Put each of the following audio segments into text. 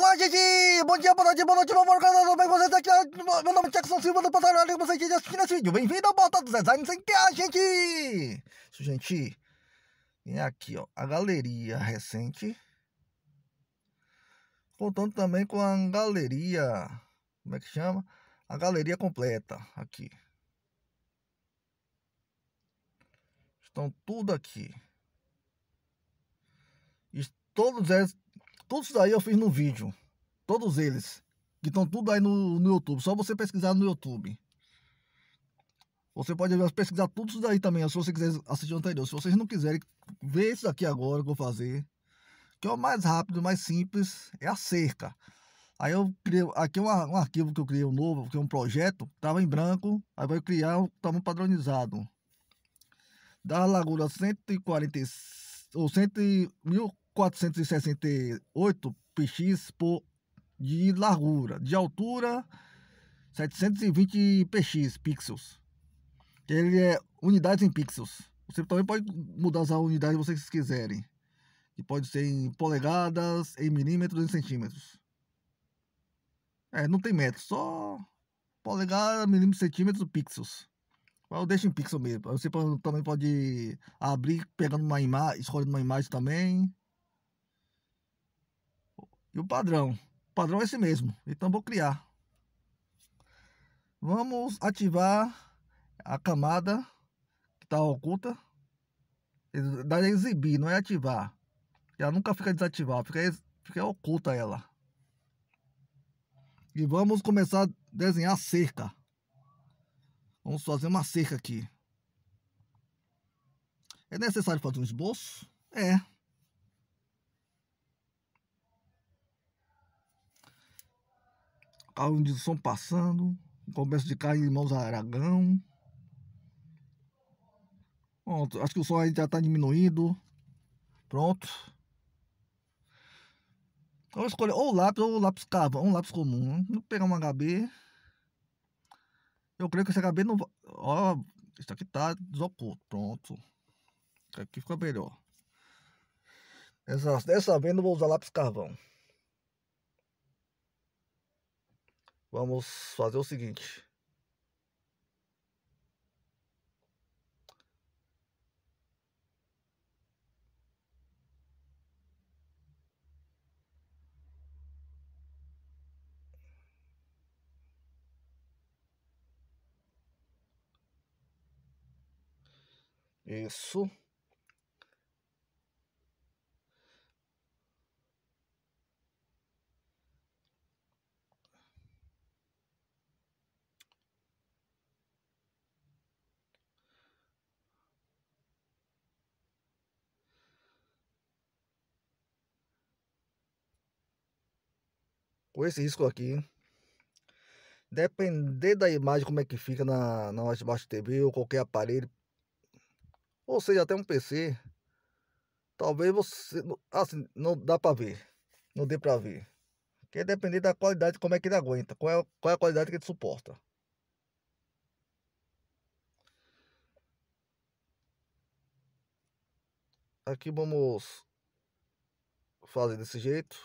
Olá, gente! Bom dia, boa tarde, boa noite, meu amor, canal, tudo bem com vocês? Tá aqui é meu nome é Jackson Silva do Pantanal, que vocês estão assistindo esse vídeo. Bem-vindo ao Bota dos Designs sem PA, gente! Isso, gente, tem aqui, ó, a galeria recente, contando também com a galeria, como é que chama? A galeria completa, aqui. Estão tudo aqui. E todos eles tudo isso daí eu fiz no vídeo. Todos eles. Que estão tudo aí no, no YouTube. Só você pesquisar no YouTube. Você pode pesquisar tudo isso daí também, se você quiser assistir o anterior. Se vocês não quiserem, ver isso daqui agora que eu vou fazer. Que é o mais rápido, o mais simples, é a cerca. Aí eu criei, aqui é um, um arquivo que eu criei um novo, que é um projeto, estava em branco, aí vai criar um tamanho padronizado. Da largura 140 ou 100, mil, 1.468 px por, de largura, de altura 720 px pixels. Ele é unidades em pixels. Você também pode mudar as unidades que vocês quiserem. E pode ser em polegadas, em milímetros, em centímetros. É, não tem metro, só polegada, milímetros, centímetros, pixels. Eu deixo em pixel mesmo. Você também pode abrir pegando uma imagem, escolhendo uma imagem também. E o padrão. O padrão é esse mesmo. Então vou criar. Vamos ativar a camada que está oculta. Da exibir, não é ativar. Ela nunca fica desativada, fica, fica oculta ela. E vamos começar a desenhar a cerca. Vamos fazer uma cerca aqui. É necessário fazer um esboço? É. onde tá o Som passando. Começo de Carlos Irmãos Aragão. Pronto, acho que o som aí já está diminuído. Pronto. Eu vou escolher ou lápis ou lápis cava, um lápis comum. Né? Vou pegar um HB. Eu creio que esse HB não vai. Ó, isso aqui tá desoculto. Pronto. Aqui fica melhor. dessa dessa vez não vou usar lápis carvão. Vamos fazer o seguinte. Isso. com esse risco aqui, depender da imagem como é que fica na, na baixo TV ou qualquer aparelho, ou seja, até um PC, talvez você, assim, não dá para ver, não dê para ver. Que depender da qualidade, como é que ele aguenta, qual é, qual é a qualidade que ele suporta. Aqui vamos fazer desse jeito.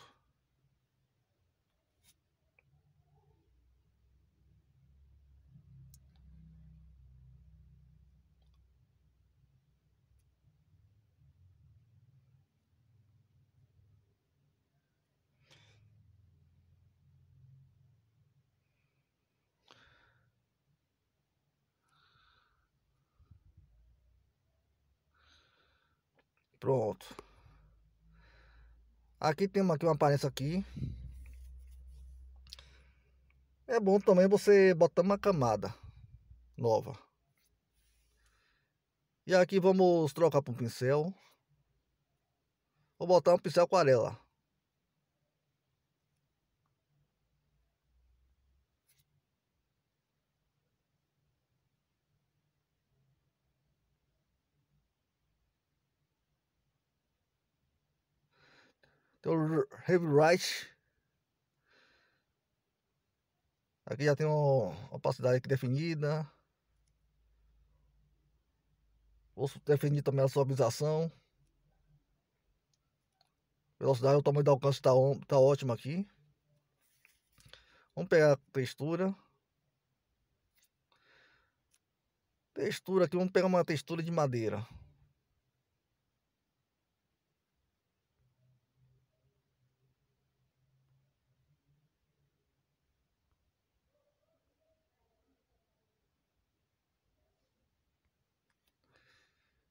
Pronto. Aqui tem aqui uma aparência aqui. É bom também você botar uma camada nova. E aqui vamos trocar para um pincel. Vou botar um pincel aquarela. Então, Heavy Right. Aqui já tem uma opacidade aqui definida. Vou definir também a suavização. Velocidade, o tamanho do alcance está tá ótimo aqui. Vamos pegar a textura. Textura aqui, vamos pegar uma textura de madeira.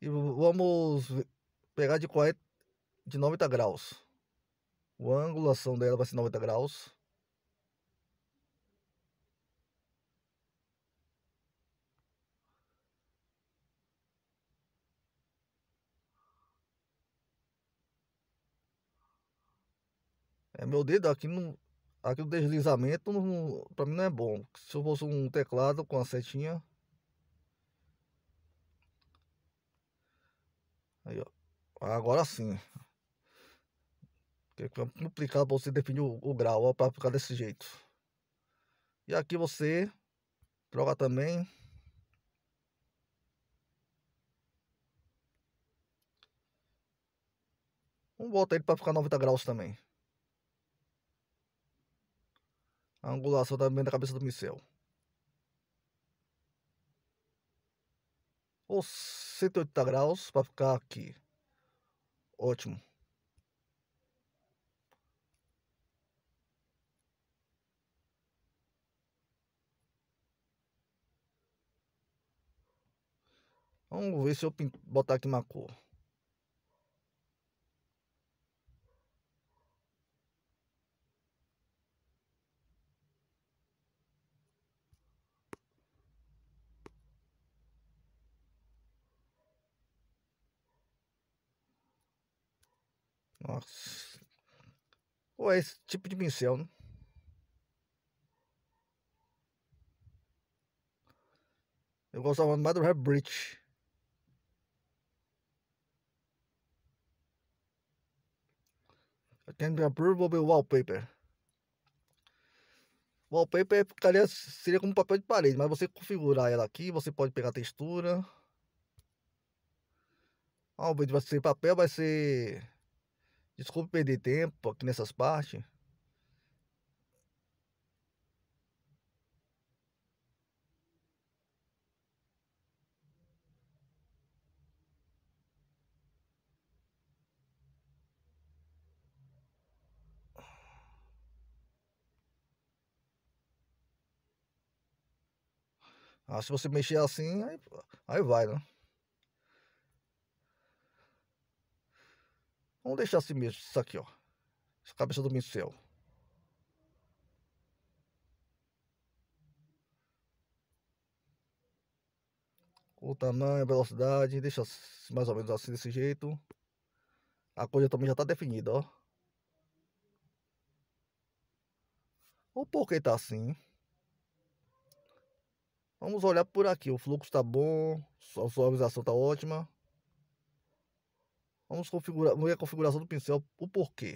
E vamos pegar de 40, de 90 graus. O ângulo, ação dela vai ser 90 graus. É meu dedo aqui no aqui o deslizamento para mim não é bom. Se eu fosse um teclado com a setinha Aí, ó. Agora sim. Porque é complicado para você definir o, o grau, para ficar desse jeito. E aqui você troca também. Um bota ele para ficar 90 graus também. A angulação também da cabeça do Michel. ou 180 graus para ficar aqui. Ótimo. Vamos ver se eu botar aqui uma cor. Nossa. Ou é esse tipo de pincel, né? Eu gostava mais do Bridge. Eu tenho de Approvable Wallpaper. Wallpaper ficaria, seria como papel de parede, mas você configurar ela aqui, você pode pegar a textura. Ah, o vídeo vai ser papel, vai ser Desculpe perder tempo aqui nessas partes. Ah, se você mexer assim, aí, aí vai, né? Vamos deixar assim mesmo, isso aqui, ó. Essa cabeça do pincel. O tamanho, a velocidade, deixa assim, mais ou menos assim, desse jeito. A coisa também já está definida, ó. O porquê tá assim? Vamos olhar por aqui. O fluxo tá bom, a suavização tá ótima. Vamos configurar, vamos ver a configuração do pincel, o porquê.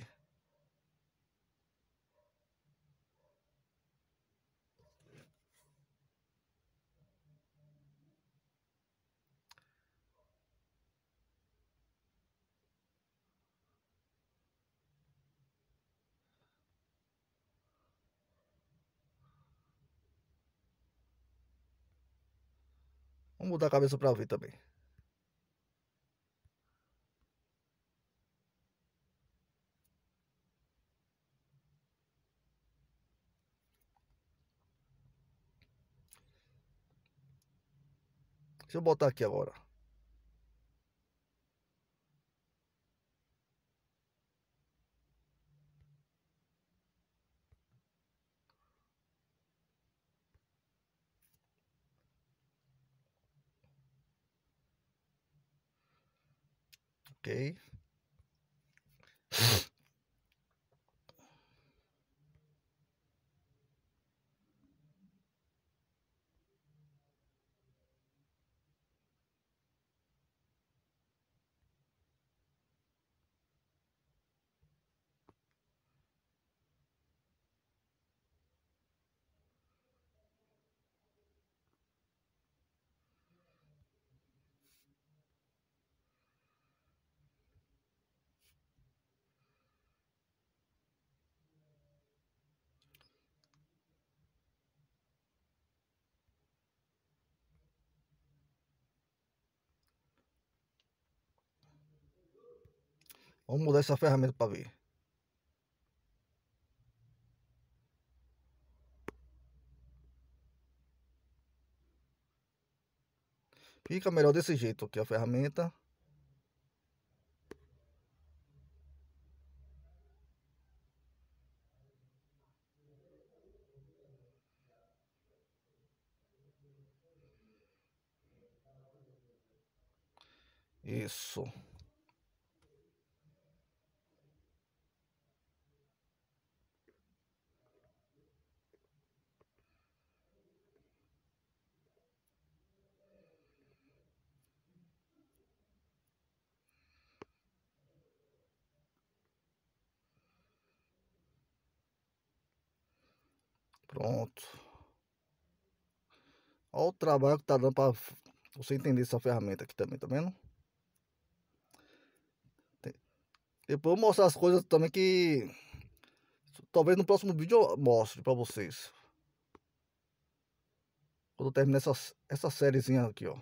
Vamos mudar a cabeça para ver também. Deixa eu botar aqui agora. Ok. Vamos mudar essa ferramenta para ver. Fica melhor desse jeito aqui a ferramenta. Isso. Pronto. Olha o trabalho que tá dando para você entender essa ferramenta aqui também, tá vendo? Depois eu vou mostrar as coisas também que talvez no próximo vídeo eu mostre para vocês. Quando eu terminar essa, essa sériezinha aqui, ó.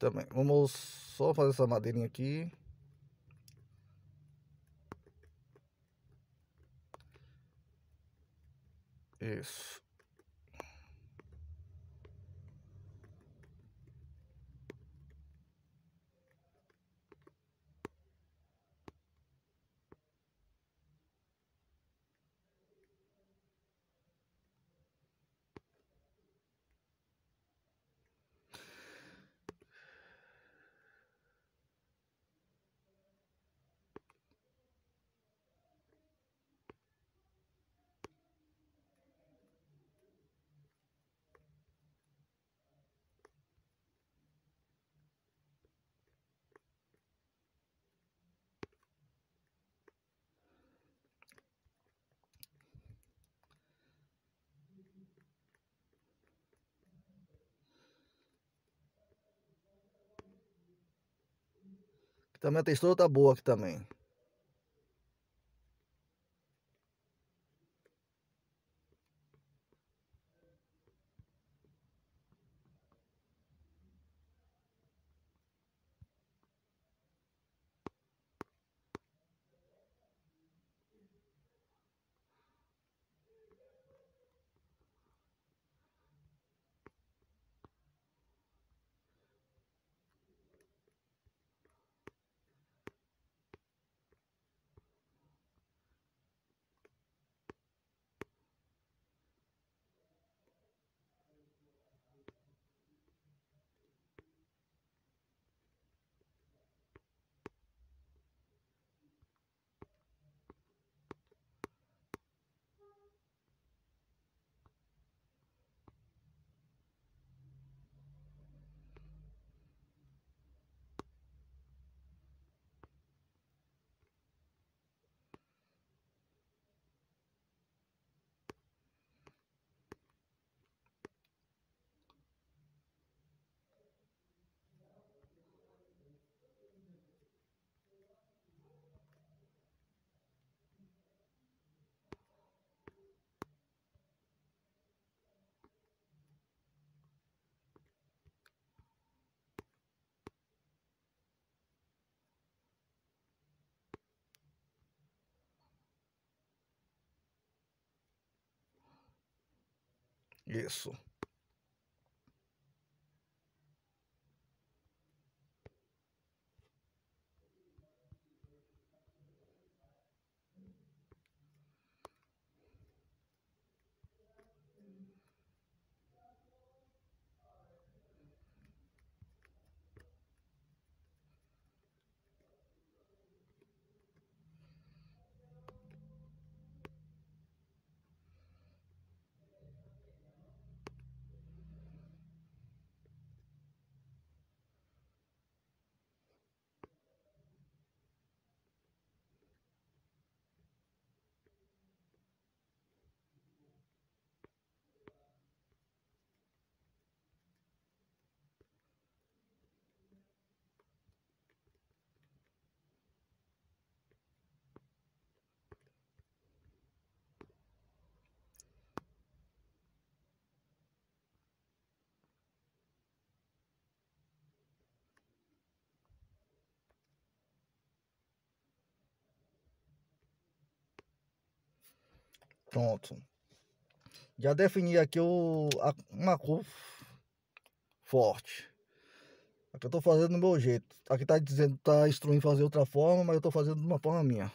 também. Vamos só fazer essa madeirinha aqui. Isso. Também a textura tá boa aqui também. Isso. Pronto. Já defini aqui o, a, uma cor forte. Aqui eu estou fazendo do meu jeito. Aqui tá dizendo, tá instruindo fazer outra forma, mas eu estou fazendo de uma forma minha.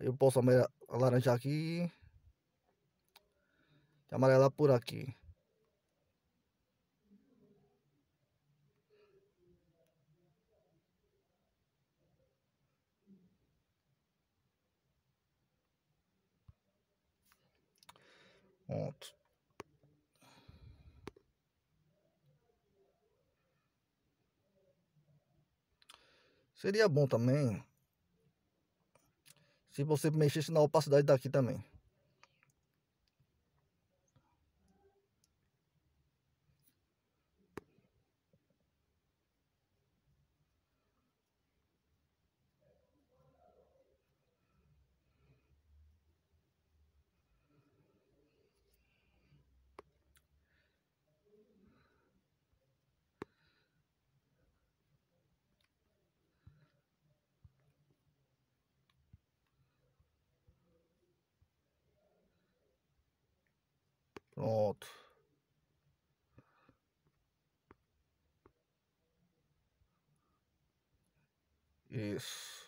Eu posso amarelar aqui. Amarelar por aqui. Seria bom também se você mexesse na opacidade daqui também. Pronto. Isso.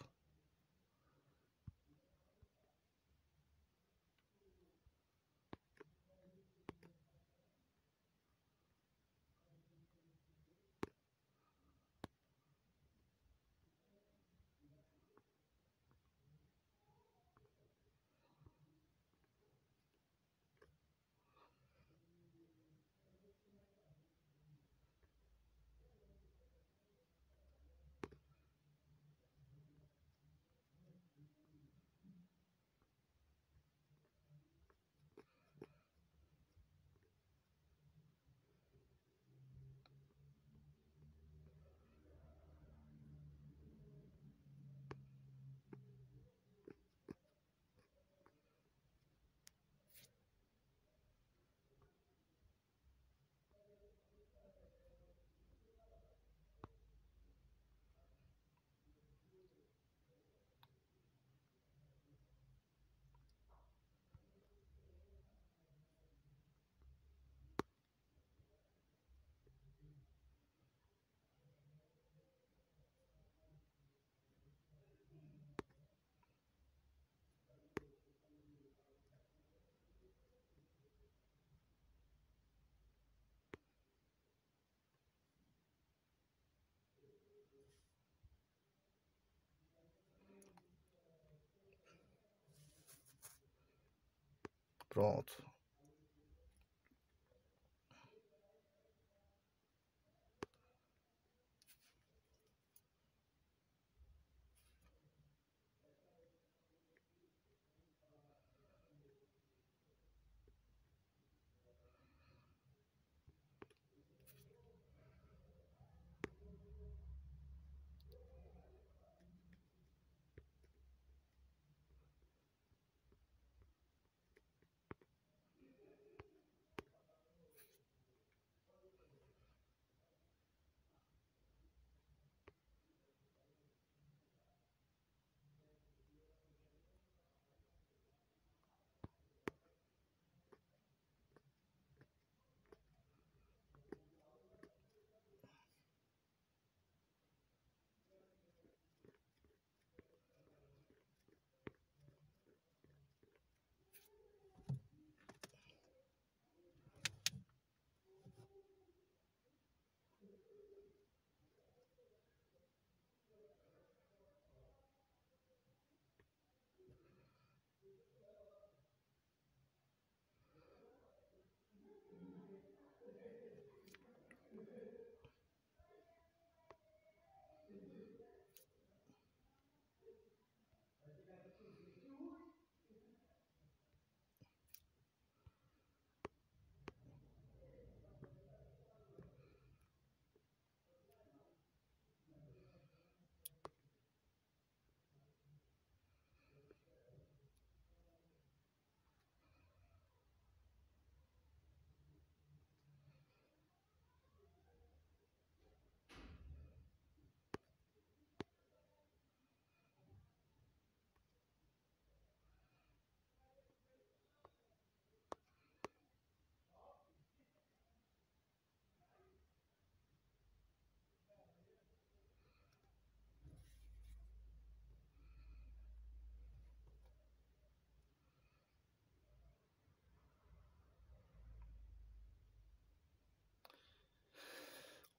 Pronto.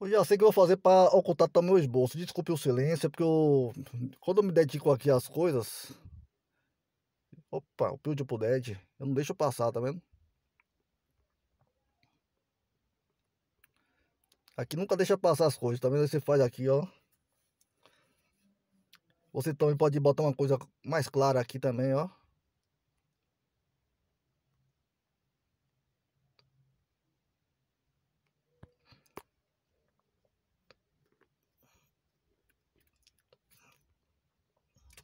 Eu já sei o que eu vou fazer para ocultar também o esboço. Desculpe o silêncio, é porque eu. Quando eu me dedico aqui às coisas. Opa, o Pio de Pudete. Eu não deixo passar, tá vendo? Aqui nunca deixa passar as coisas, tá vendo? Você faz aqui, ó. Você também pode botar uma coisa mais clara aqui também, ó.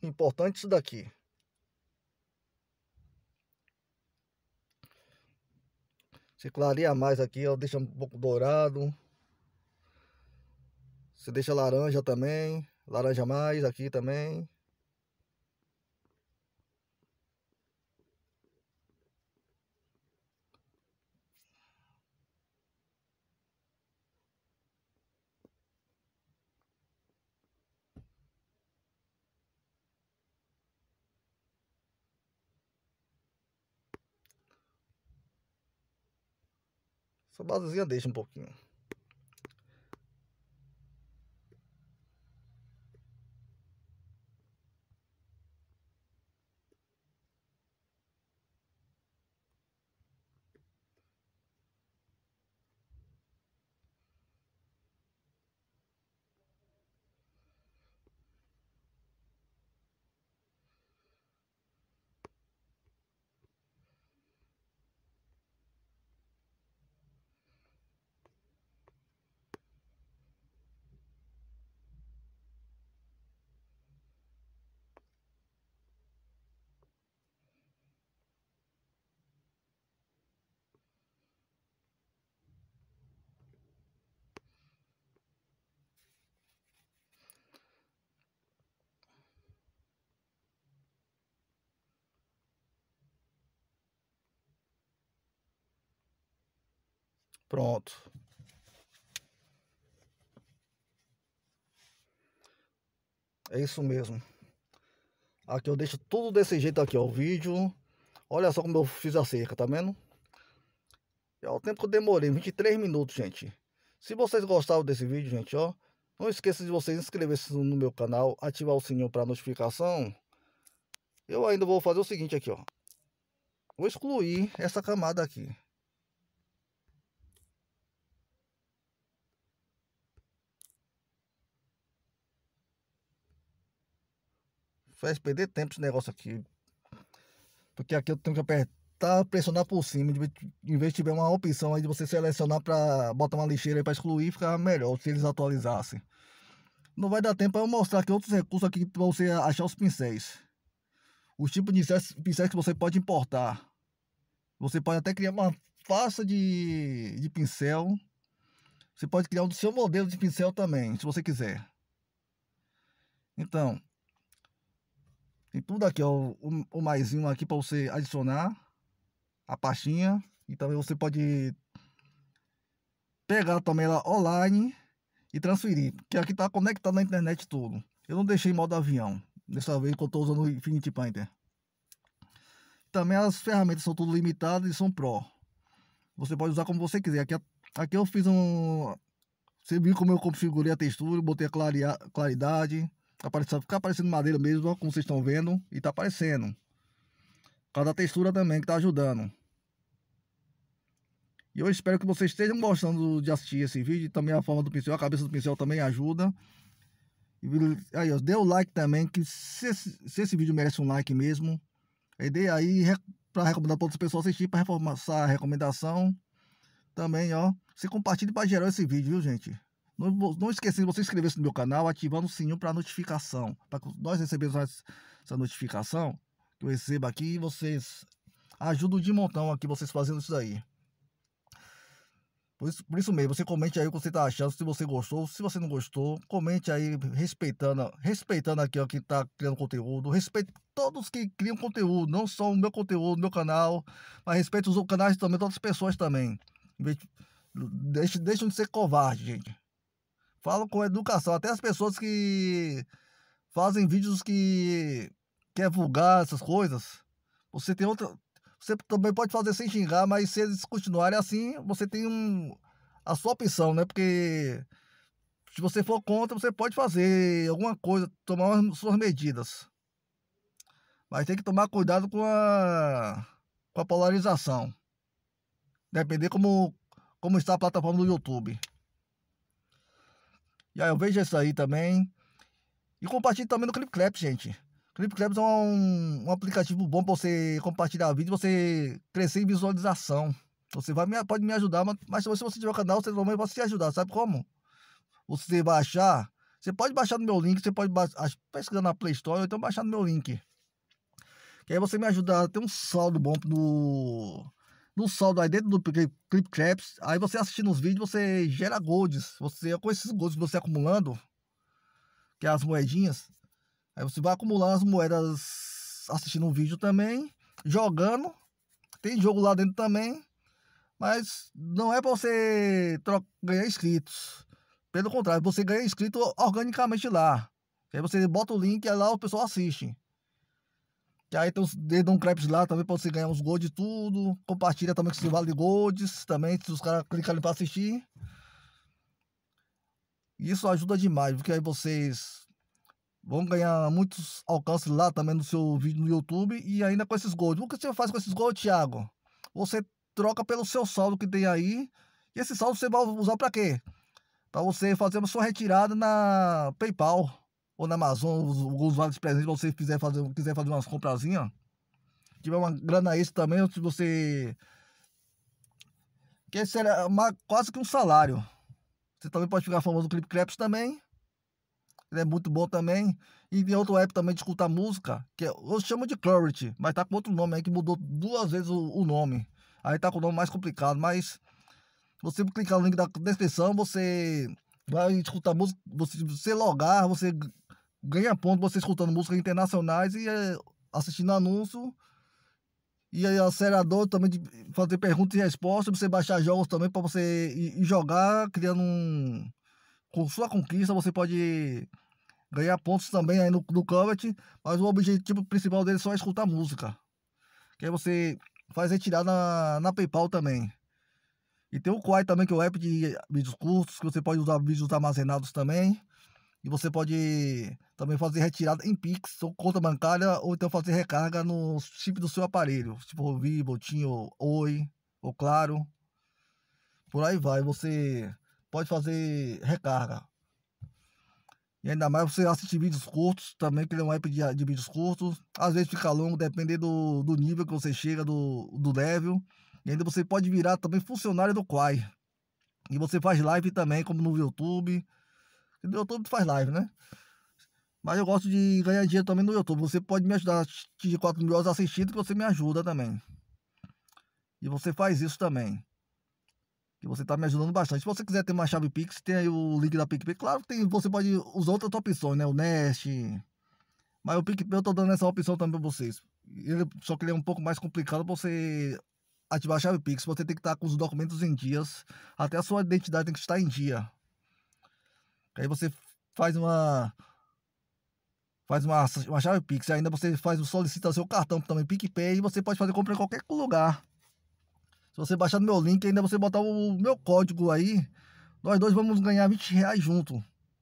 Importante isso daqui. Você clareia mais aqui, ó, deixa um pouco dourado. Você deixa laranja também, laranja mais aqui também. baseia deixa um pouquinho. Pronto. É isso mesmo. Aqui eu deixo tudo desse jeito aqui, ó. O vídeo. Olha só como eu fiz a cerca, tá vendo? É o tempo que eu demorei, 23 minutos, gente. Se vocês gostaram desse vídeo, gente, ó. Não esqueça de vocês inscrever-se no meu canal. Ativar o sininho para notificação. Eu ainda vou fazer o seguinte aqui, ó. Vou excluir essa camada aqui. Faz perder tempo esse negócio aqui. Porque aqui eu tenho que apertar, pressionar por cima. Em vez de tiver uma opção aí de você selecionar para botar uma lixeira aí para excluir, ficar melhor se eles atualizassem. Não vai dar tempo para eu mostrar aqui outros recursos aqui para você achar os pincéis. Os tipos de pincéis que você pode importar. Você pode até criar uma faixa de, de pincel. Você pode criar o seu modelo de pincel também, se você quiser. Então, tem tudo aqui, ó, o, o maisinho aqui para você adicionar a pastinha. E também você pode pegar também ela online e transferir. Que aqui tá conectado na internet tudo. Eu não deixei modo avião. Dessa vez que eu estou usando o Infinity Painter. Também as ferramentas são tudo limitadas e são pro. Você pode usar como você quiser. Aqui, aqui eu fiz um... Você viu como eu configurei a textura, botei a claridade Aparece, ficar aparecendo madeira mesmo, ó, como vocês estão vendo. E tá aparecendo. Por causa da textura também, que tá ajudando. E eu espero que vocês estejam gostando de assistir esse vídeo. Também a forma do pincel, a cabeça do pincel também ajuda. E aí, ó, dê o like também, que se esse, se esse vídeo merece um like mesmo. E dê aí para recomendar para outras pessoas assistir, para reforçar a recomendação. Também, ó, se compartilhe para gerar esse vídeo, viu, gente? Não, não esqueça de você inscrever-se no meu canal ativando o sininho para notificação. Para nós recebermos essa notificação, que eu recebo aqui e vocês ajudam de montão aqui, vocês fazendo isso aí Por isso, por isso, mesmo, você comente aí o que você está achando, se você gostou, se você não gostou, comente aí respeitando, respeitando aqui ó, quem está criando conteúdo, respeito todos que criam conteúdo, não só o meu conteúdo, meu canal, mas respeito os outros canais também, todas as pessoas também. Deixe, deixe de ser covarde, gente. Falo com educação. Até as pessoas que fazem vídeos que quer é vulgar essas coisas. Você tem outra. Você também pode fazer sem xingar, mas se eles continuarem assim, você tem um, a sua opção, né? Porque se você for contra, você pode fazer alguma coisa, tomar suas medidas. Mas tem que tomar cuidado com a, com a polarização. Depender como, como está a plataforma do YouTube. E aí eu vejo isso aí também. E compartilhe também no Clipclap gente. Clipclap é um, um aplicativo bom para você compartilhar vídeo, você crescer em visualização. Você vai, pode me ajudar, mas, mas se você tiver o canal, você também pode se ajudar. Sabe como? Você baixar. Você pode baixar no meu link, você pode pesquisar na Play Store ou então baixar no meu link. Que aí você me ajuda a ter um saldo bom no, no saldo aí dentro do Clip Traps. Aí você assistindo os vídeos, você gera golds. Você, com esses golds você acumulando, que é as moedinhas. Aí você vai acumulando as moedas assistindo um vídeo também, jogando. Tem jogo lá dentro também. Mas não é para você trocar, ganhar inscritos. Pelo contrário, você ganha inscrito organicamente lá. Aí você bota o link e lá o pessoal assiste. Que aí tem uns dedão crepes lá, também para você ganhar uns gold e tudo. Compartilha também com seu vale de golds, também, se os caras clicarem para assistir. Isso ajuda demais, porque aí vocês vão ganhar muitos alcances lá também no seu vídeo no YouTube e ainda com esses golds O que você faz com esses golds Thiago? Você troca pelo seu saldo que tem aí. E esse saldo você vai usar para quê? Para você fazer uma sua retirada na PayPal ou na Amazon, os, vários presentes, se você quiser fazer, quiser fazer umas comprazinhas. Se tiver uma grana extra também, se você. Que será uma, quase que um salário. Você também pode ficar famoso no Clip Creps também. Ele é muito bom também. E tem outro app também de escutar música, que eu chamo de Clarity, mas tá com outro nome aí que mudou duas vezes o, o nome. Aí tá com o nome mais complicado, mas você clicar no link da descrição, você Vai escutar música, você, você logar, você ganha ponto você escutando músicas internacionais e é, assistindo anúncio. E aí, acelerador também de fazer perguntas e respostas, você baixar jogos também para você ir jogar, criando um. Com sua conquista, você pode ganhar pontos também aí no, no Covet, mas o objetivo principal dele é só é escutar música. Que aí é você faz retirada na, na PayPal também. E tem o Quai também, que é o app de vídeos curtos, que você pode usar vídeos armazenados também. E você pode também fazer retirada em Pix ou conta bancária, ou então fazer recarga no chip do seu aparelho, tipo Vivo, Tim, Oi, ou Claro. Por aí vai, você pode fazer recarga. E ainda mais você assistir vídeos curtos também, que ele é um app de, de vídeos curtos. Às vezes fica longo, dependendo do, do nível que você chega, do, do level. E ainda você pode virar também funcionário do Quai. E você faz live também, como no YouTube. No YouTube tu faz live, né? Mas eu gosto de ganhar dinheiro também no YouTube. Você pode me ajudar de 4 mil assistindo, que você me ajuda também. E você faz isso também. Que você está me ajudando bastante. Se você quiser ter uma chave Pix, tem aí o link da PicPay. Claro que tem, você pode usar outras opções, né? O Nest. Mas o PicPay eu estou dando essa opção também para vocês. Ele, só que ele é um pouco mais complicado pra você ativar a chave Pix, você tem que estar com os documentos em dias, até a sua identidade tem que estar em dia. Aí você faz uma faz uma, uma chave Pix, ainda você faz solicita o seu cartão também PicPay e você pode fazer compra em qualquer lugar. Se você baixar no meu link, ainda você botar o meu código aí, nós dois vamos ganhar 20 reais junto.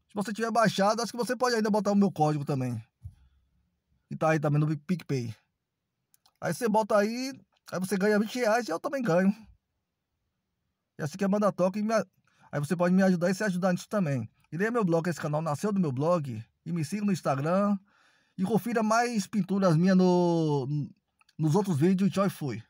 Se você tiver baixado, acho que você pode ainda botar o meu código também. E tá aí também no PicPay. Aí você bota aí, Aí você ganha 20 reais e eu também ganho. E assim que a banda toca, me... aí você pode me ajudar e se ajudar nisso também. E leia meu blog, esse canal nasceu do meu blog. E me siga no Instagram. E confira mais pinturas minhas no, nos outros vídeos. Tchau e fui.